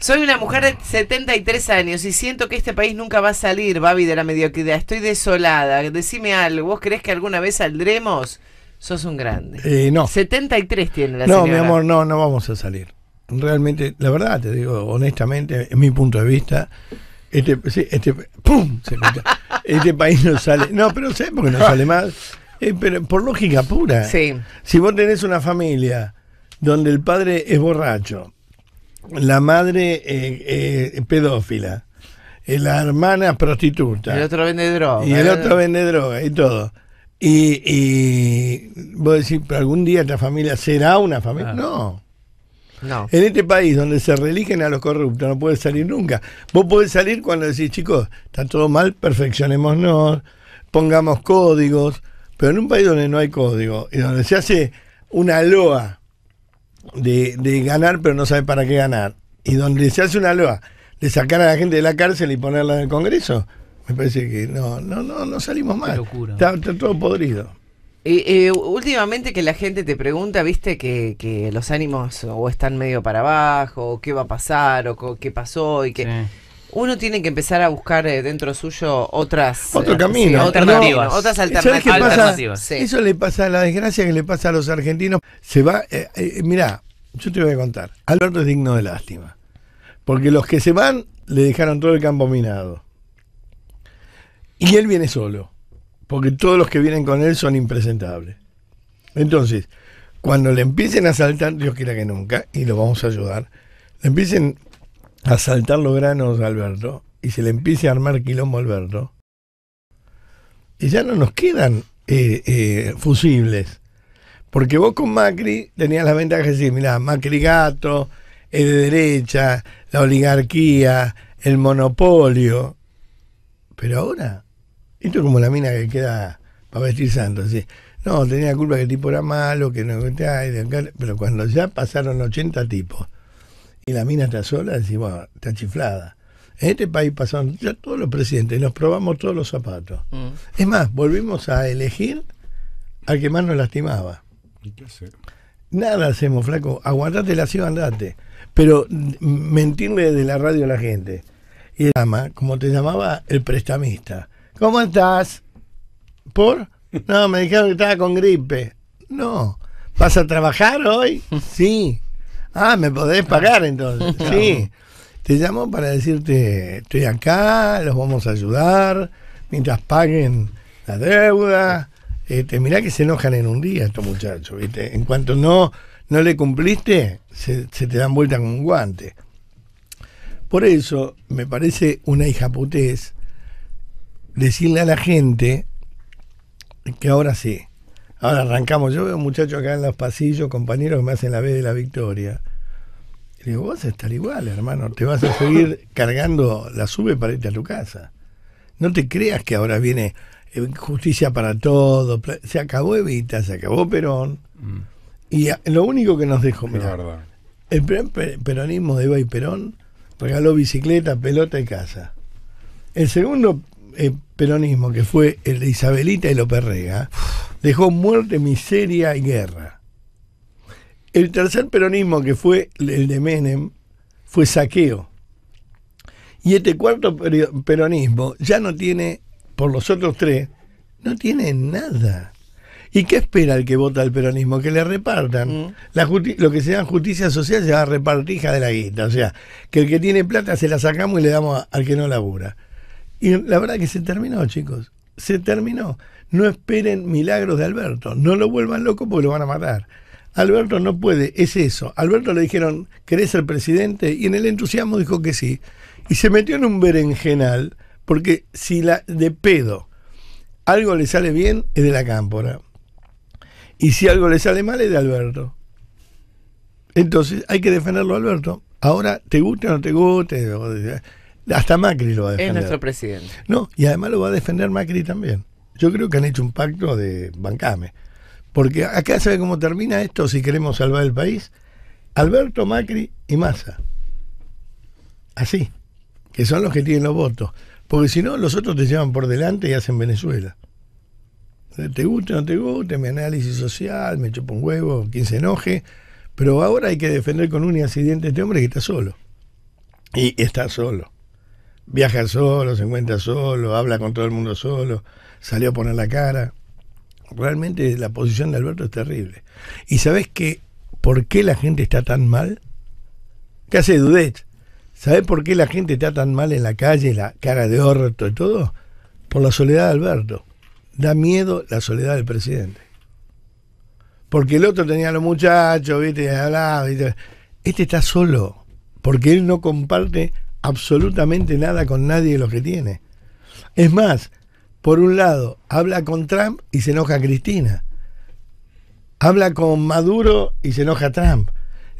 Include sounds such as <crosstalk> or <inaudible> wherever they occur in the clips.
Soy una mujer de 73 años y siento que este país nunca va a salir, Babi, de la mediocridad. Estoy desolada. Decime algo. ¿Vos crees que alguna vez saldremos? Sos un grande. Eh, no. 73 tiene la No, mi amor, no, no vamos a salir. Realmente, la verdad, te digo honestamente, en mi punto de vista, este, este, <laughs> este país no sale. No, pero sé porque no sale más? Eh, pero por lógica pura. Sí. Si vos tenés una familia donde el padre es borracho, la madre eh, eh, pedófila, eh, la hermana prostituta. El otro vende droga. Y el otro vende droga y todo. Y, vos decís, ¿pero algún día esta familia será una familia? Ah. No. No. En este país donde se religen a los corruptos, no puede salir nunca. Vos podés salir cuando decís, chicos, está todo mal, perfeccionémonos, pongamos códigos. Pero en un país donde no hay código y donde se hace una loa de, ganar, pero no sabe para qué ganar. Y donde se hace una loa de sacar a la gente de la cárcel y ponerla en el Congreso, me parece que no, no, no, no salimos mal. Está, todo podrido. últimamente que la gente te pregunta, viste, que, los ánimos o están medio para abajo, o qué va a pasar, o qué pasó, y que... uno tiene que empezar a buscar eh, dentro suyo otras eh, alternativas. otras alternativas. Eso le pasa a la desgracia que le pasa a los argentinos. Se va, eh, mira yo te voy a contar. Alberto es digno de lástima. Porque los que se van le dejaron todo el campo minado. Y él viene solo. Porque todos los que vienen con él son impresentables. Entonces, cuando le empiecen a saltar, Dios quiera que nunca, y lo vamos a ayudar, le empiecen a saltar los granos a Alberto y se le empiece a armar quilombo a Alberto, y ya no nos quedan eh, eh, fusibles. Porque vos con Macri tenías la ventaja de decir, mirá, Macri gato, es de derecha, la oligarquía, el monopolio. Pero ahora, esto es como la mina que queda para vestir santo, No, tenía culpa que el tipo era malo, que no pero cuando ya pasaron 80 tipos y la mina está sola, decís, bueno, está chiflada. En este país pasaron ya todos los presidentes, nos probamos todos los zapatos. Mm. Es más, volvimos a elegir al que más nos lastimaba. Nada hacemos, flaco. Aguantate la ciudad, andate. Pero mentirle de la radio a la gente. Y llama, como te llamaba, el prestamista. ¿Cómo estás? ¿Por? No, me dijeron que estaba con gripe. No. ¿Vas a trabajar hoy? Sí. Ah, me podés pagar entonces. <laughs> Sí. Te llamo para decirte, estoy acá, los vamos a ayudar, mientras paguen la deuda. Este, mirá que se enojan en un día estos muchachos, ¿viste? En cuanto no, no le cumpliste, se, te dan vuelta con un guante. Por eso me parece una putés decirle a la gente que ahora sí, ahora arrancamos. Yo veo muchachos acá en los pasillos, compañeros que me hacen la B de la victoria. Y digo, vos estar igual, hermano, te vas a seguir <laughs> cargando la sube para irte a tu casa. No te creas que ahora viene eh, justicia para todos. Se acabó Evita, se acabó Perón. Mm. Y lo único que nos dejó, mira, el peronismo de Eva y Perón regaló bicicleta, pelota y casa. El segundo eh, peronismo, que fue el de Isabelita y Rega dejó muerte, miseria y guerra. El tercer peronismo, que fue el de Menem, fue saqueo. Y este cuarto peronismo ya no tiene por los otros tres, no tiene nada. ¿Y qué espera el que vota al peronismo? Que le repartan. Mm. lo que se llama justicia social se llama repartija de la guita. O sea, que el que tiene plata se la sacamos y le damos al que no labura. Y la verdad que se terminó, chicos. Se terminó. No esperen milagros de Alberto. No lo vuelvan loco porque lo van a matar. Alberto no puede, es eso. Alberto le dijeron, ¿querés ser presidente? Y en el entusiasmo dijo que sí. Y se metió en un berenjenal porque si la de pedo algo le sale bien, es de la cámpora. Y si algo le sale mal, es de Alberto. Entonces hay que defenderlo Alberto. Ahora, te guste o no te guste, hasta Macri lo va a defender. Es nuestro presidente. No, y además lo va a defender Macri también. Yo creo que han hecho un pacto de bancame. Porque acá sabe cómo termina esto si queremos salvar el país. Alberto, Macri y Massa. Así. Que son los que tienen los votos. Porque si no, los otros te llevan por delante y hacen Venezuela. Te guste o no te guste, mi análisis social, me chupo un huevo, quien se enoje. Pero ahora hay que defender con un incidente accidente este hombre que está solo. Y está solo. Viaja solo, se encuentra solo, habla con todo el mundo solo, salió a poner la cara. Realmente la posición de Alberto es terrible. ¿Y sabes qué? ¿Por qué la gente está tan mal? ¿Qué hace Dudet? ¿Sabés por qué la gente está tan mal en la calle, la cara de orto y todo? Por la soledad de Alberto. Da miedo la soledad del presidente. Porque el otro tenía a los muchachos, viste, hablaba, ¿viste? Este está solo, porque él no comparte absolutamente nada con nadie de los que tiene. Es más, por un lado, habla con Trump y se enoja a Cristina. Habla con Maduro y se enoja a Trump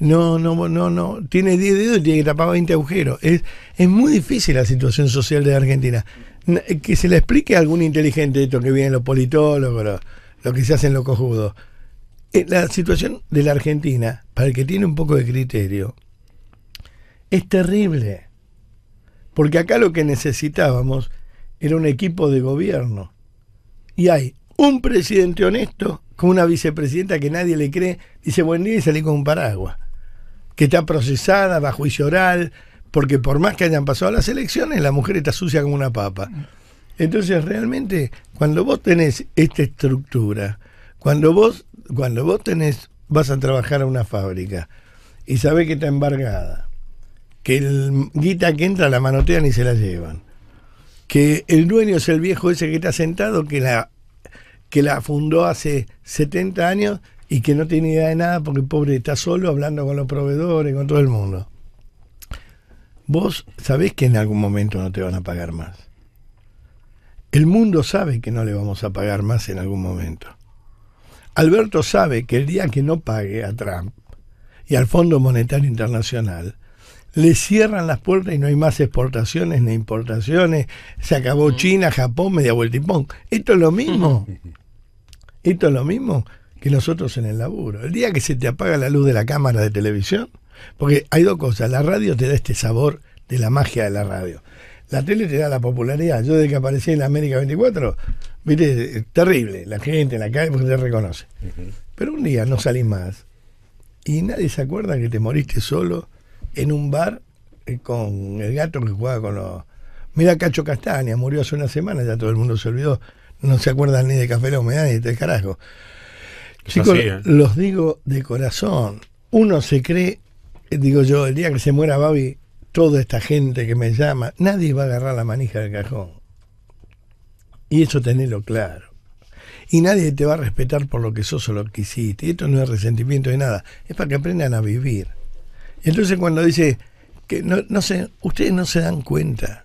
no, no, no, no, tiene 10 dedos y tiene que tapar 20 agujeros. Es, es muy difícil la situación social de Argentina. Eh, que se le explique a algún inteligente esto que vienen los politólogos, lo, que se hacen los cojudos. Eh, la situación de la Argentina, para el que tiene un poco de criterio, es terrible. Porque acá lo que necesitábamos era un equipo de gobierno. Y hay un presidente honesto con una vicepresidenta que nadie le cree, dice buen día y salí con un paraguas, que está procesada bajo juicio oral, porque por más que hayan pasado las elecciones, la mujer está sucia como una papa. Entonces, realmente, cuando vos tenés esta estructura, cuando vos, cuando vos tenés, vas a trabajar a una fábrica y sabés que está embargada, que el guita que entra la manotean y se la llevan, que el dueño es el viejo ese que está sentado, que la que la fundó hace 70 años y que no tiene idea de nada porque pobre está solo hablando con los proveedores, con todo el mundo. Vos sabés que en algún momento no te van a pagar más. El mundo sabe que no le vamos a pagar más en algún momento. Alberto sabe que el día que no pague a Trump y al Fondo Monetario Internacional, le cierran las puertas y no hay más exportaciones ni importaciones. Se acabó mm. China, Japón, media vuelta y pong. Esto es lo mismo. <laughs> Esto es lo mismo que nosotros en el laburo. El día que se te apaga la luz de la cámara de televisión, porque hay dos cosas, la radio te da este sabor de la magia de la radio. La tele te da la popularidad. Yo desde que aparecí en la América 24, mire, terrible, la gente en la calle porque te reconoce. Pero un día no salís más y nadie se acuerda que te moriste solo en un bar eh, con el gato que juega con los... Mira Cacho Castaña, murió hace una semana, ya todo el mundo se olvidó no se acuerdan ni de Café La Humedad ni de Tres Chicos, ¿eh? los digo de corazón. Uno se cree, eh, digo yo, el día que se muera Babi, toda esta gente que me llama, nadie va a agarrar la manija del cajón. Y eso tenelo claro. Y nadie te va a respetar por lo que sos o lo que hiciste. Y esto no es resentimiento ni nada, es para que aprendan a vivir. entonces cuando dice que no, no ustedes no se dan cuenta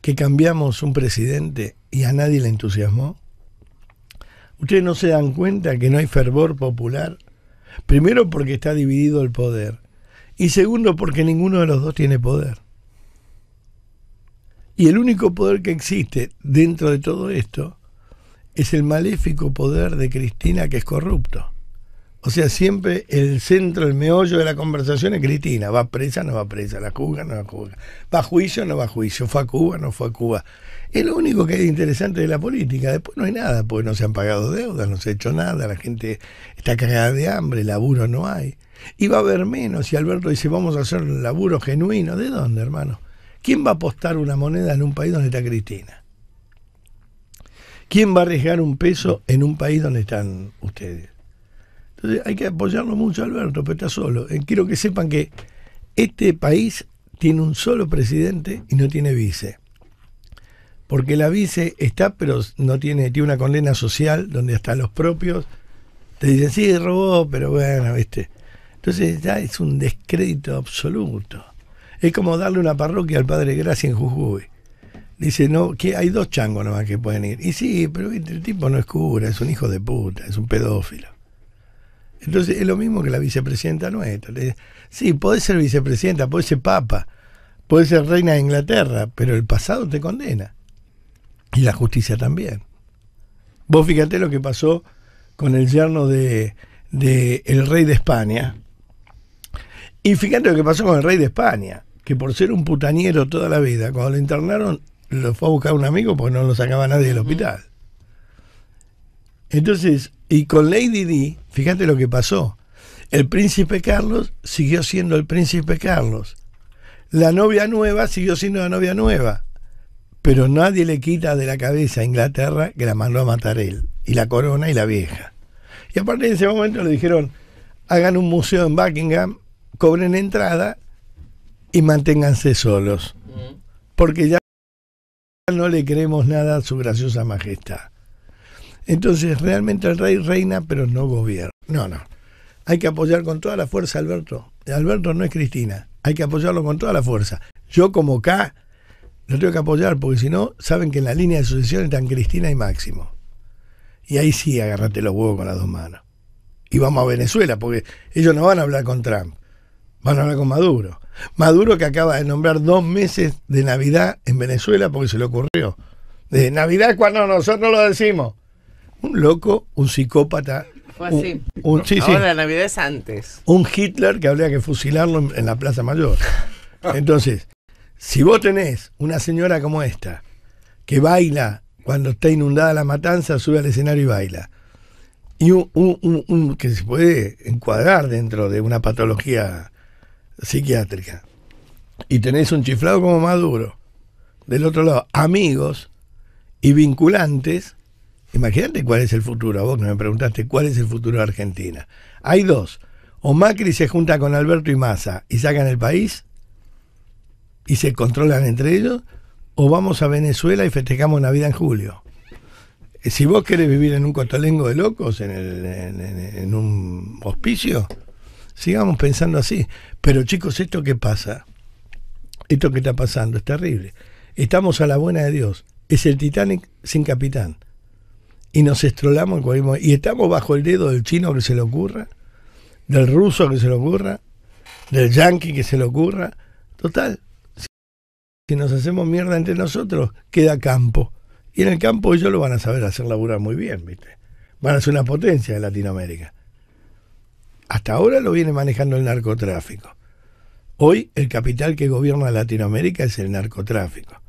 que cambiamos un presidente y a nadie le entusiasmó? ¿Ustedes no se dan cuenta que no hay fervor popular? Primero porque está dividido el poder y segundo porque ninguno de los dos tiene poder. Y el único poder que existe dentro de todo esto es el maléfico poder de Cristina que es corrupto. O sea, siempre el centro, el meollo de la conversación es Cristina. ¿Va presa? ¿No va presa? ¿La juzga? ¿No la juzga? ¿Va a juicio? ¿No va juicio? ¿Fue a Cuba? ¿No fue a Cuba? Es lo único que es interesante de la política. Después no hay nada, porque no se han pagado deudas, no se ha hecho nada, la gente está cagada de hambre, laburo no hay. Y va a haber menos. Y Alberto dice, vamos a hacer un laburo genuino. ¿De dónde, hermano? ¿Quién va a apostar una moneda en un país donde está Cristina? ¿Quién va a arriesgar un peso en un país donde están ustedes? Entonces hay que apoyarlo mucho, Alberto, pero está solo. Eh, quiero que sepan que este país tiene un solo presidente y no tiene vice. Porque la vice está, pero no tiene, tiene una condena social donde hasta los propios te dicen, sí, robó, pero bueno, viste. Entonces ya es un descrédito absoluto. Es como darle una parroquia al padre Gracia en Jujuy. Dice, no, que hay dos changos nomás que pueden ir. Y sí, pero el tipo no es cura, es un hijo de puta, es un pedófilo. Entonces es lo mismo que la vicepresidenta nuestra. Sí, podés ser vicepresidenta, podés ser papa, podés ser reina de Inglaterra, pero el pasado te condena. Y la justicia también. Vos fíjate lo que pasó con el yerno de, el rey de España. Y fíjate lo que pasó con el rey de España, que por ser un putañero toda la vida, cuando lo internaron, lo fue a buscar un amigo porque no lo sacaba nadie del hospital. Entonces, y con Lady D, fíjate lo que pasó. El príncipe Carlos siguió siendo el príncipe Carlos. La novia nueva siguió siendo la novia nueva. Pero nadie le quita de la cabeza a Inglaterra que la mandó a matar él. Y la corona y la vieja. Y aparte de ese momento le dijeron, hagan un museo en Buckingham, cobren entrada y manténganse solos. Porque ya no le creemos nada a su graciosa majestad. Entonces, realmente el rey reina, pero no gobierna. No, no. Hay que apoyar con toda la fuerza a Alberto. Alberto no es Cristina. Hay que apoyarlo con toda la fuerza. Yo como K lo tengo que apoyar porque si no, saben que en la línea de sucesión están Cristina y Máximo. Y ahí sí, agárrate los huevos con las dos manos. Y vamos a Venezuela, porque ellos no van a hablar con Trump, van a hablar con Maduro. Maduro que acaba de nombrar dos meses de Navidad en Venezuela porque se le ocurrió. De Navidad cuando nosotros lo decimos un loco, un psicópata. Fue así. Un, la antes. Un Hitler que habría que fusilarlo en, la Plaza Mayor. Entonces, si vos tenés una señora como esta, que baila cuando está inundada la matanza, sube al escenario y baila. Y un, un, que se puede encuadrar dentro de una patología psiquiátrica. Y tenés un chiflado como Maduro. Del otro lado, amigos y vinculantes Imagínate cuál es el futuro, vos que me preguntaste cuál es el futuro de Argentina. Hay dos. O Macri se junta con Alberto y Massa y sacan el país y se controlan entre ellos, o vamos a Venezuela y festejamos Navidad en julio. Eh, si vos querés vivir en un cotolengo de locos, en, un hospicio, sigamos pensando así. Pero chicos, ¿esto qué pasa? Esto que está pasando es terrible. Estamos a la buena de Dios. Es el Titanic sin capitán y nos estrolamos y estamos bajo el dedo del chino que se le ocurra, del ruso que se le ocurra, del yanqui que se le ocurra. Total, si nos hacemos mierda entre nosotros, queda campo. Y en el campo ellos lo van a saber hacer laburar muy bien, ¿viste? Van a ser una potencia de Latinoamérica. Hasta ahora lo viene manejando el narcotráfico. Hoy el capital que gobierna Latinoamérica es el narcotráfico.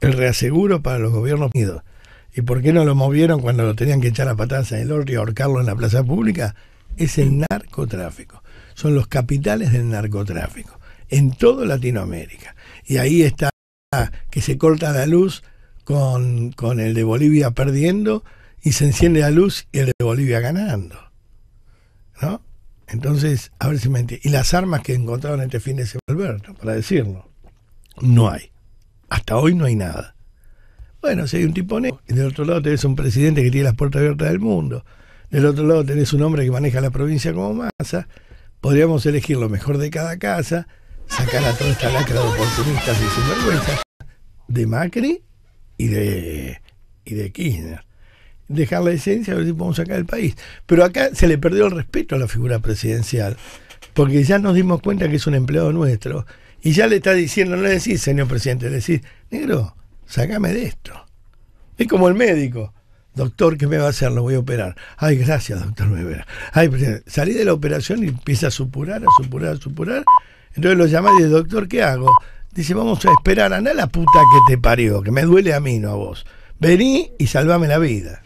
El reaseguro para los gobiernos unidos ¿Y por qué no lo movieron cuando lo tenían que echar a patadas en el orto y ahorcarlo en la plaza pública? Es el narcotráfico. Son los capitales del narcotráfico en toda Latinoamérica. Y ahí está que se corta la luz con, el de Bolivia perdiendo y se enciende la luz y el de Bolivia ganando. ¿No? Entonces, a ver si me entiendo. Y las armas que encontraron este fin de semana, Alberto, para decirlo, no hay. Hasta hoy no hay nada. Bueno, si hay un tipo negro, y del otro lado tenés un presidente que tiene las puertas abiertas del mundo, del otro lado tenés un hombre que maneja la provincia como masa, podríamos elegir lo mejor de cada casa, sacar a toda esta lacra de oportunistas y sinvergüenzas de Macri y de, y de Kirchner. Dejar la esencia, y ver si podemos sacar el país. Pero acá se le perdió el respeto a la figura presidencial, porque ya nos dimos cuenta que es un empleado nuestro, y ya le está diciendo, no le decís, señor presidente, le decís, negro, Sácame de esto. Es como el médico. Doctor, ¿qué me va a hacer? Lo voy a operar. Ay, gracias, doctor, me salí de la operación y empieza a supurar, a supurar, a supurar. Entonces lo llama y dice, doctor, ¿qué hago? Dice, vamos a esperar, anda la puta que te parió, que me duele a mí, no a vos. Vení y salvame la vida.